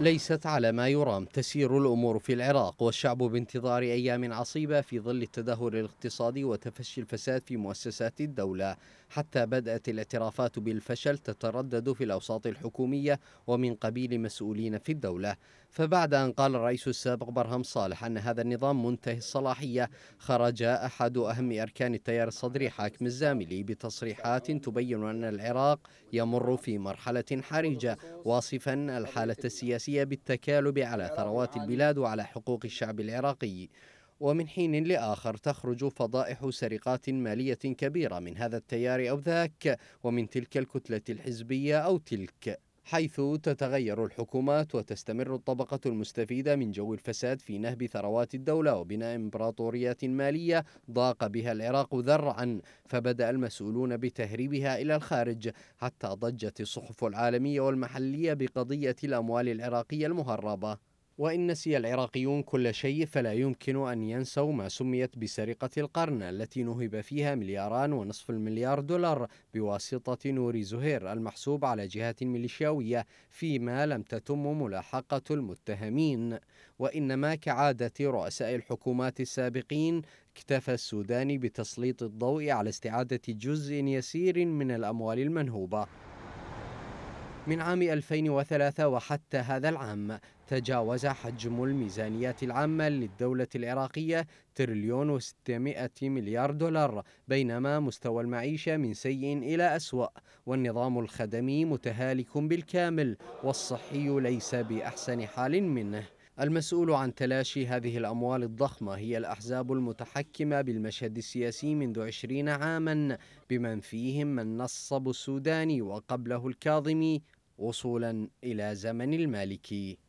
ليست على ما يرام تسير الأمور في العراق والشعب بانتظار أيام عصيبة في ظل التدهور الاقتصادي وتفشي الفساد في مؤسسات الدولة حتى بدأت الاعترافات بالفشل تتردد في الأوساط الحكومية ومن قبيل مسؤولين في الدولة فبعد أن قال الرئيس السابق برهم صالح أن هذا النظام منتهي الصلاحية خرج أحد أهم أركان التيار الصدري حاكم الزاملي بتصريحات تبين أن العراق يمر في مرحلة حرجة واصفا الحالة السياسية السياسية بالتكالب على ثروات البلاد وعلى حقوق الشعب العراقي ومن حين لآخر تخرج فضائح سرقات مالية كبيرة من هذا التيار أو ذاك ومن تلك الكتلة الحزبية أو تلك حيث تتغير الحكومات وتستمر الطبقة المستفيدة من جو الفساد في نهب ثروات الدولة وبناء إمبراطوريات مالية ضاق بها العراق ذرعا فبدأ المسؤولون بتهريبها إلى الخارج حتى ضجت الصحف العالمية والمحلية بقضية الأموال العراقية المهربة وإن نسي العراقيون كل شيء فلا يمكن أن ينسوا ما سميت بسرقة القرن التي نهب فيها ملياران ونصف المليار دولار بواسطة نوري زهير المحسوب على جهات ميليشياوية فيما لم تتم ملاحقة المتهمين وإنما كعادة رؤساء الحكومات السابقين اكتفى السوداني بتسليط الضوء على استعادة جزء يسير من الأموال المنهوبة من عام 2003 وحتى هذا العام تجاوز حجم الميزانيات العامة للدولة العراقية تريليون و600 مليار دولار بينما مستوى المعيشة من سيء إلى أسوأ والنظام الخدمي متهالك بالكامل والصحي ليس بأحسن حال منه المسؤول عن تلاشي هذه الأموال الضخمة هي الأحزاب المتحكمة بالمشهد السياسي منذ عشرين عاما بمن فيهم من نصب السوداني وقبله الكاظمي وصولا إلى زمن المالكي